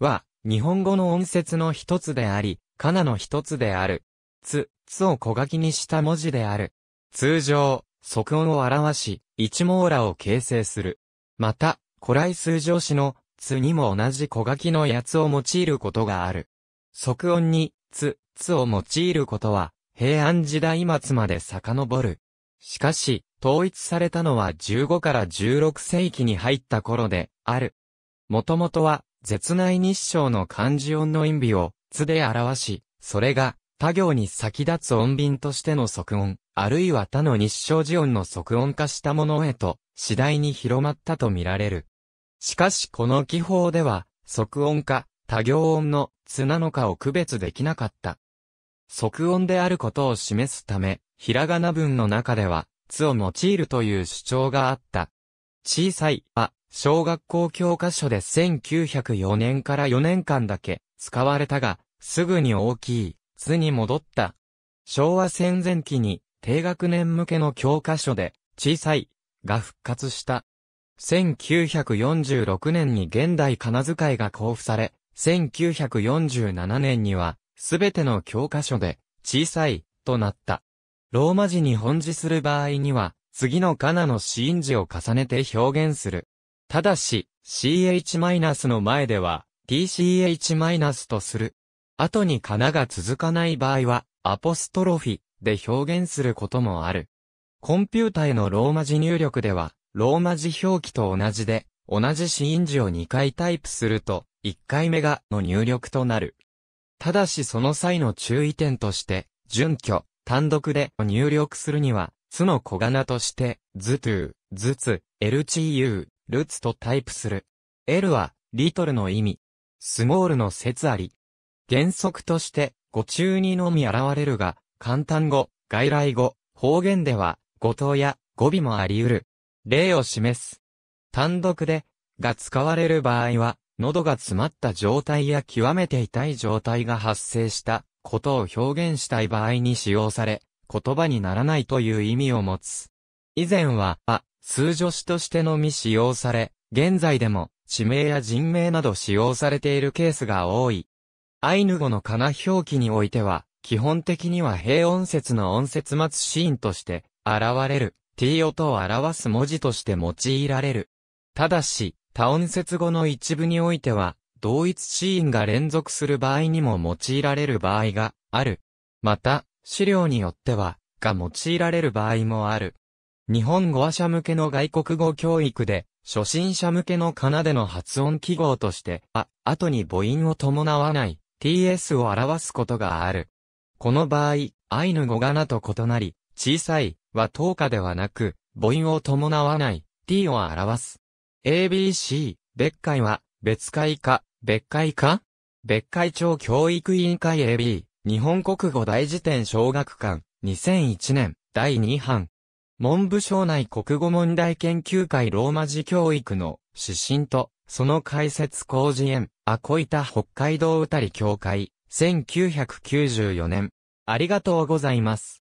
は、日本語の音節の一つであり、かなの一つである。つ、つを小書きにした文字である。通常、即音を表し、一網羅を形成する。また、古来数常詞の、つにも同じ小書きのやつを用いることがある。即音に、つ、つを用いることは、平安時代末まで遡る。しかし、統一されたのは15から16世紀に入った頃で、ある。もともとは、絶内日照の漢字音の陰尾を、図で表し、それが、他行に先立つ音便としての即音、あるいは他の日照字音の即音化したものへと、次第に広まったとみられる。しかしこの記法では、即音か、他行音の、図なのかを区別できなかった。即音であることを示すため、ひらがな文の中では、つを用いるという主張があった。小さい、あ、小学校教科書で1904年から4年間だけ使われたが、すぐに大きい、図に戻った。昭和戦前期に低学年向けの教科書で小さいが復活した。1946年に現代仮名遣いが交付され、1947年にはすべての教科書で小さいとなった。ローマ字に本字する場合には次の仮名の子字を重ねて表現する。ただし、ch- の前では、tch- とする。後にかなが続かない場合は、アポストロフィで表現することもある。コンピュータへのローマ字入力では、ローマ字表記と同じで、同じシーン字を2回タイプすると、1回目がの入力となる。ただしその際の注意点として、準拠、単独で入力するには、つの小仮名として、ズトゥー、ズツ、ルチーユルツとタイプする。L は、リトルの意味。スモールの説あり。原則として、語中にのみ現れるが、簡単語、外来語、方言では、語頭や語尾もあり得る。例を示す。単独で、が使われる場合は、喉が詰まった状態や極めて痛い状態が発生したことを表現したい場合に使用され、言葉にならないという意味を持つ。以前は、あ、数助詞としてのみ使用され、現在でも地名や人名など使用されているケースが多い。アイヌ語の仮名表記においては、基本的には平音節の音節末シーンとして、現れる、t 音を表す文字として用いられる。ただし、多音節語の一部においては、同一シーンが連続する場合にも用いられる場合がある。また、資料によっては、が用いられる場合もある。日本語話者向けの外国語教育で、初心者向けのカナでの発音記号として、あ、後に母音を伴わない、ts を表すことがある。この場合、アイヌ語がなと異なり、小さいは等価ではなく、母音を伴わない、t を表す。abc、別会は、別会か、別会か別会長教育委員会 AB、日本国語大辞典小学館、2001年、第2版。文部省内国語問題研究会ローマ字教育の指針と、その解説工事園、アコイタ北海道うたり協会、1994年。ありがとうございます。